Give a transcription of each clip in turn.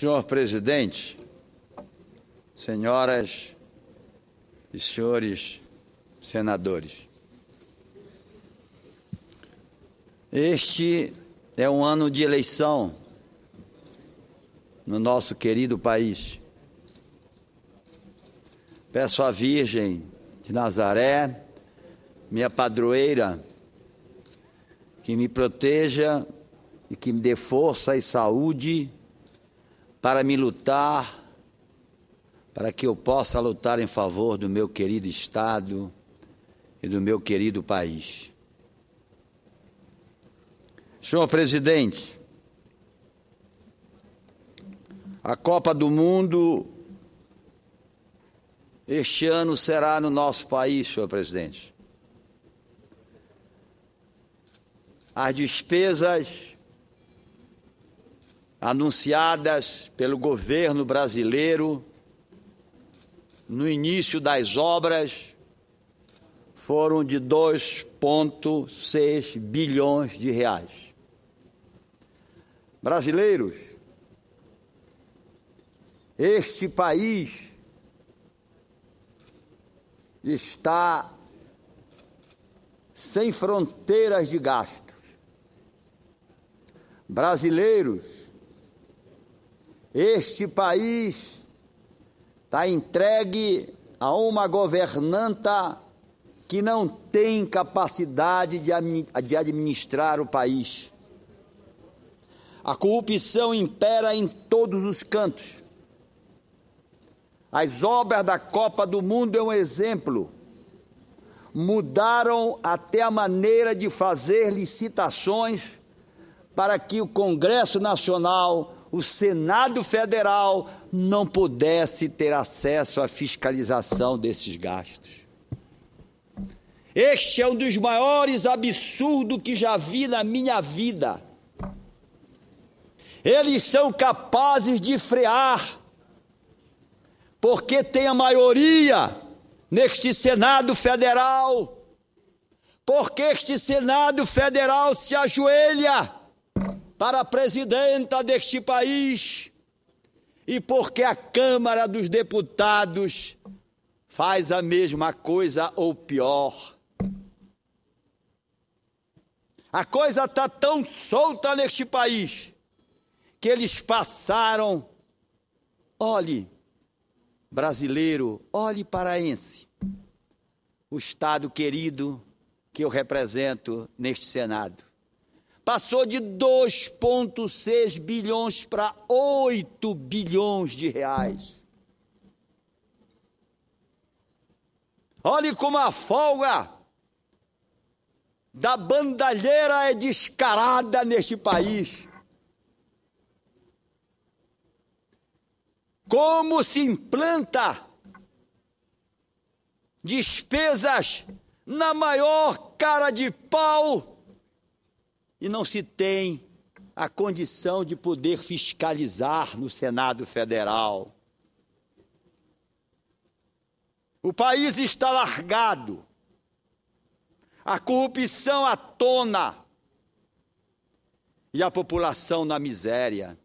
Senhor presidente, senhoras e senhores senadores, este é um ano de eleição no nosso querido país. Peço à Virgem de Nazaré, minha padroeira, que me proteja e que me dê força e saúde para me lutar, para que eu possa lutar em favor do meu querido Estado e do meu querido país. Senhor presidente, a Copa do Mundo este ano será no nosso país, senhor presidente. As despesas anunciadas pelo governo brasileiro no início das obras foram de 2,6 bilhões de reais. Brasileiros, este país está sem fronteiras de gastos. Brasileiros, este país está entregue a uma governanta que não tem capacidade de administrar o país. A corrupção impera em todos os cantos. As obras da Copa do Mundo é um exemplo. Mudaram até a maneira de fazer licitações para que o Congresso Nacional o Senado Federal não pudesse ter acesso à fiscalização desses gastos. Este é um dos maiores absurdos que já vi na minha vida. Eles são capazes de frear, porque tem a maioria neste Senado Federal, porque este Senado Federal se ajoelha para a presidenta deste país e porque a Câmara dos Deputados faz a mesma coisa ou pior. A coisa está tão solta neste país que eles passaram. Olhe, brasileiro, olhe paraense, o Estado querido que eu represento neste Senado passou de 2,6 bilhões para 8 bilhões de reais. Olhe como a folga da bandalheira é descarada neste país. Como se implanta despesas na maior cara de pau e não se tem a condição de poder fiscalizar no Senado Federal. O país está largado, a corrupção à tona e a população na miséria.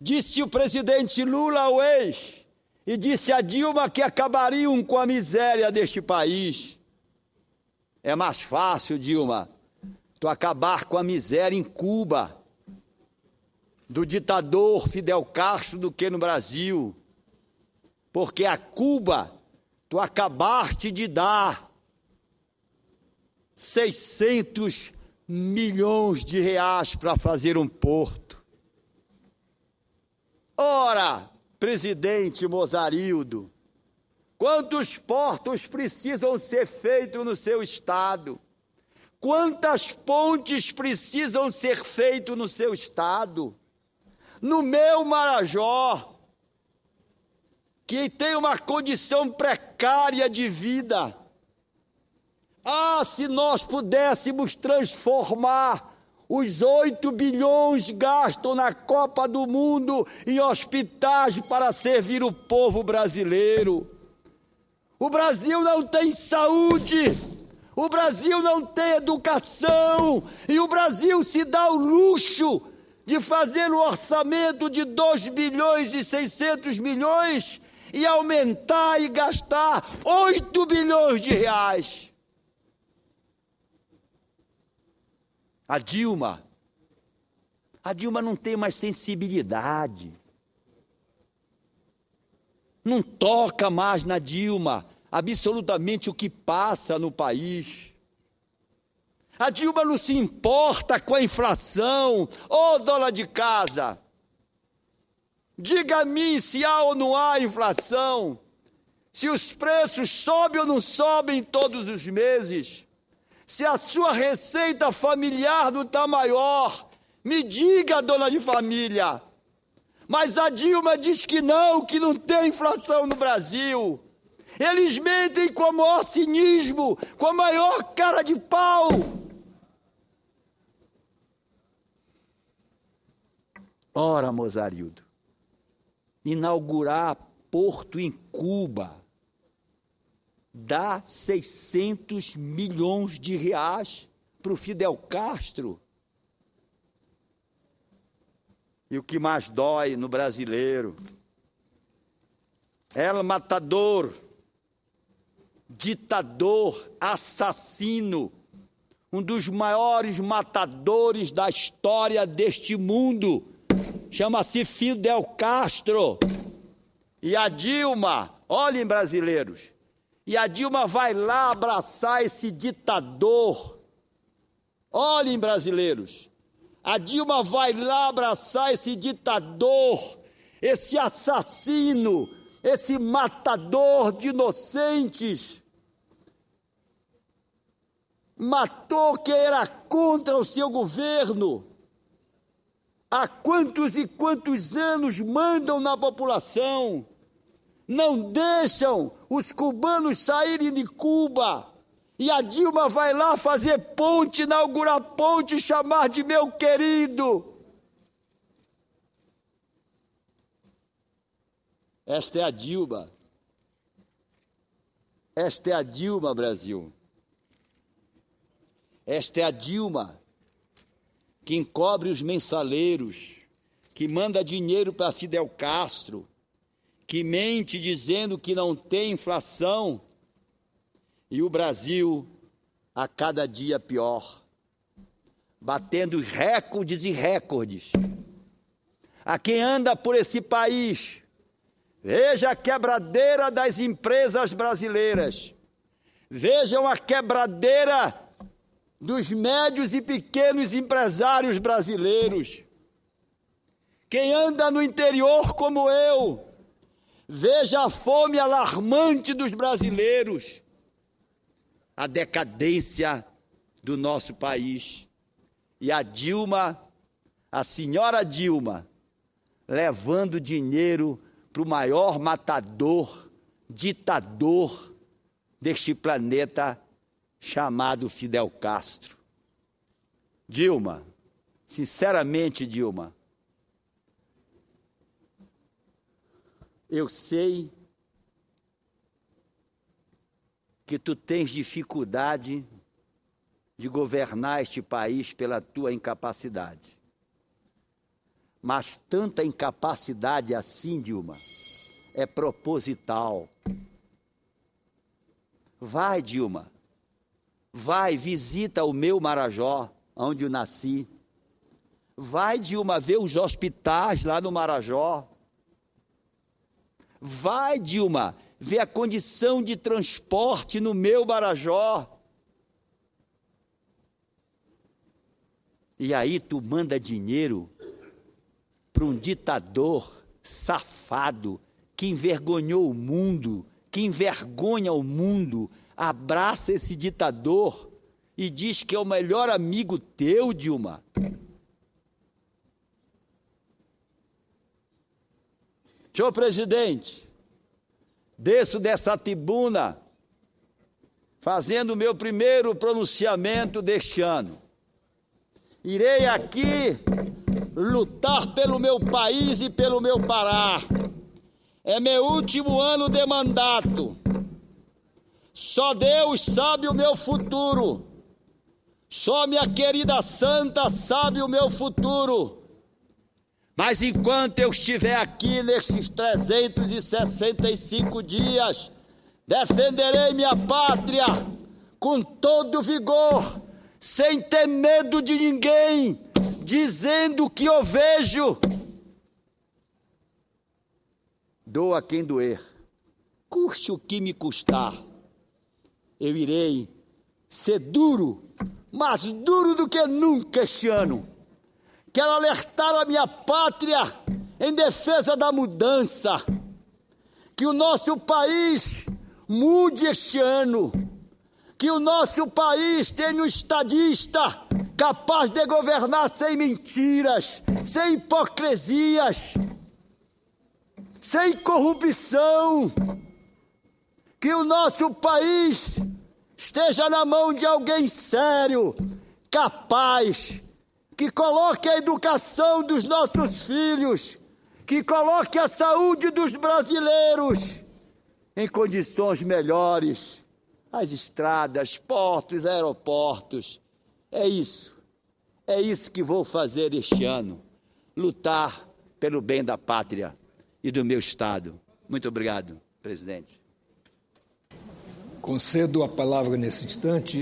Disse o presidente Lula ao ex e disse a Dilma que acabariam com a miséria deste país. É mais fácil, Dilma, do acabar com a miséria em Cuba, do ditador Fidel Castro do que no Brasil. Porque a Cuba tu acabaste de dar 600 milhões de reais para fazer um porto. Ora, presidente Mozarildo, quantos portos precisam ser feitos no seu estado? Quantas pontes precisam ser feitas no seu estado? No meu Marajó, que tem uma condição precária de vida. Ah, se nós pudéssemos transformar os 8 bilhões gastos na Copa do Mundo em hospitais para servir o povo brasileiro. O Brasil não tem saúde. O Brasil não tem educação e o Brasil se dá o luxo de fazer um orçamento de 2 bilhões e 600 milhões e aumentar e gastar 8 bilhões de reais. A Dilma. A Dilma não tem mais sensibilidade. Não toca mais na Dilma absolutamente o que passa no país. A Dilma não se importa com a inflação. Ô, oh, dona de casa, diga a mim se há ou não há inflação, se os preços sobem ou não sobem todos os meses, se a sua receita familiar não está maior. Me diga, dona de família. Mas a Dilma diz que não, que não tem inflação no Brasil. Eles mentem com o maior cinismo, com a maior cara de pau. Ora, Mosarildo, inaugurar porto em Cuba dá 600 milhões de reais para o Fidel Castro. E o que mais dói no brasileiro? El Matador, ditador, assassino, um dos maiores matadores da história deste mundo. Chama-se Fidel Castro. E a Dilma, olhem brasileiros, e a Dilma vai lá abraçar esse ditador. Olhem brasileiros, a Dilma vai lá abraçar esse ditador, esse assassino, esse matador de inocentes matou quem era contra o seu governo. Há quantos e quantos anos mandam na população, não deixam os cubanos saírem de Cuba. E a Dilma vai lá fazer ponte, inaugurar ponte e chamar de meu querido. Esta é a Dilma. Esta é a Dilma, Brasil. Esta é a Dilma, que encobre os mensaleiros, que manda dinheiro para Fidel Castro, que mente dizendo que não tem inflação e o Brasil a cada dia pior, batendo recordes e recordes. A quem anda por esse país, veja a quebradeira das empresas brasileiras, vejam a quebradeira dos médios e pequenos empresários brasileiros. Quem anda no interior como eu, veja a fome alarmante dos brasileiros, a decadência do nosso país. E a Dilma, a senhora Dilma, levando dinheiro para o maior matador, ditador deste planeta chamado Fidel Castro. Dilma, sinceramente, Dilma, eu sei que tu tens dificuldade de governar este país pela tua incapacidade. Mas tanta incapacidade assim, Dilma, é proposital. Vai, Dilma, Vai, visita o meu Marajó, onde eu nasci. Vai de uma ver os hospitais lá no Marajó. Vai, Dilma, ver a condição de transporte no meu Marajó. E aí tu manda dinheiro para um ditador safado que envergonhou o mundo, que envergonha o mundo, abraça esse ditador e diz que é o melhor amigo teu, Dilma. Senhor presidente, desço dessa tribuna fazendo o meu primeiro pronunciamento deste ano. Irei aqui lutar pelo meu país e pelo meu Pará. É meu último ano de mandato. Só Deus sabe o meu futuro. Só minha querida santa sabe o meu futuro. Mas enquanto eu estiver aqui nestes 365 dias, defenderei minha pátria com todo vigor, sem ter medo de ninguém, dizendo o que eu vejo. Doa quem doer, custe o que me custar eu irei ser duro, mais duro do que nunca este ano. Quero alertar a minha pátria em defesa da mudança. Que o nosso país mude este ano. Que o nosso país tenha um estadista capaz de governar sem mentiras, sem hipocrisias, sem corrupção. Que o nosso país esteja na mão de alguém sério, capaz, que coloque a educação dos nossos filhos, que coloque a saúde dos brasileiros em condições melhores. As estradas, portos, aeroportos. É isso. É isso que vou fazer este ano. Lutar pelo bem da pátria e do meu Estado. Muito obrigado, presidente. Concedo a palavra nesse instante